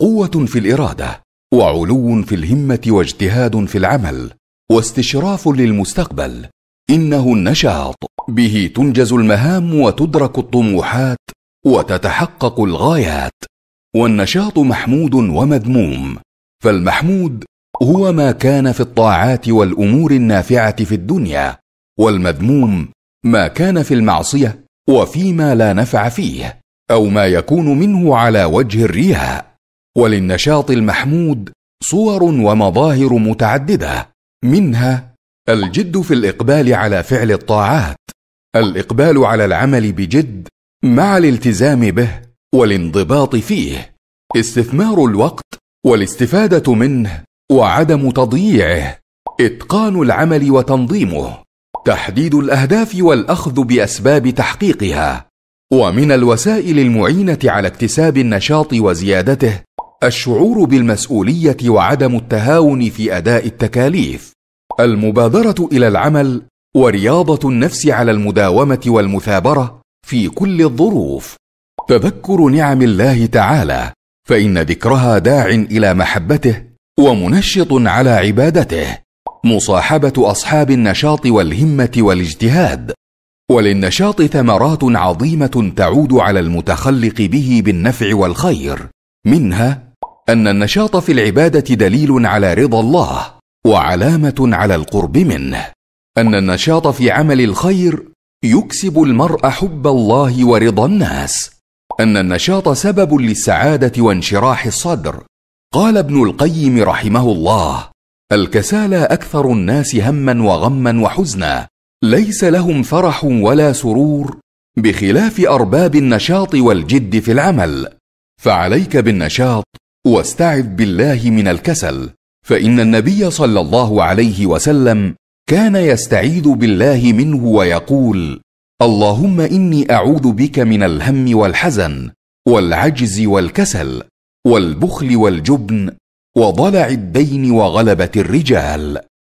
قوه في الاراده وعلو في الهمه واجتهاد في العمل واستشراف للمستقبل انه النشاط به تنجز المهام وتدرك الطموحات وتتحقق الغايات والنشاط محمود ومذموم فالمحمود هو ما كان في الطاعات والامور النافعه في الدنيا والمذموم ما كان في المعصيه وفيما لا نفع فيه او ما يكون منه على وجه الرياء وللنشاط المحمود صور ومظاهر متعدده منها الجد في الاقبال على فعل الطاعات الاقبال على العمل بجد مع الالتزام به والانضباط فيه استثمار الوقت والاستفاده منه وعدم تضييعه اتقان العمل وتنظيمه تحديد الاهداف والاخذ باسباب تحقيقها ومن الوسائل المعينه على اكتساب النشاط وزيادته الشعور بالمسؤوليه وعدم التهاون في اداء التكاليف المبادره الى العمل ورياضه النفس على المداومه والمثابره في كل الظروف تذكر نعم الله تعالى فان ذكرها داع الى محبته ومنشط على عبادته مصاحبه اصحاب النشاط والهمه والاجتهاد وللنشاط ثمرات عظيمه تعود على المتخلق به بالنفع والخير منها ان النشاط في العباده دليل على رضا الله وعلامه على القرب منه ان النشاط في عمل الخير يكسب المرء حب الله ورضا الناس ان النشاط سبب للسعاده وانشراح الصدر قال ابن القيم رحمه الله الكسالى اكثر الناس هما وغما وحزنا ليس لهم فرح ولا سرور بخلاف ارباب النشاط والجد في العمل فعليك بالنشاط واستعذ بالله من الكسل فان النبي صلى الله عليه وسلم كان يستعيذ بالله منه ويقول اللهم اني اعوذ بك من الهم والحزن والعجز والكسل والبخل والجبن وضلع الدين وغلبه الرجال